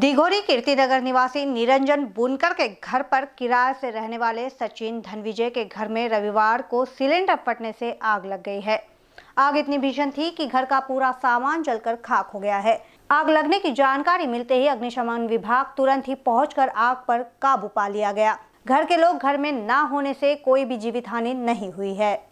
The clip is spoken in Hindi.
दिघोरी कीर्तिनगर निवासी निरंजन बुनकर के घर पर किराए से रहने वाले सचिन धनविजय के घर में रविवार को सिलेंडर फटने से आग लग गई है आग इतनी भीषण थी कि घर का पूरा सामान जलकर खाक हो गया है आग लगने की जानकारी मिलते ही अग्निशमन विभाग तुरंत ही पहुंचकर आग पर काबू पा लिया गया घर के लोग घर में न होने से कोई भी जीवित हानि नहीं हुई है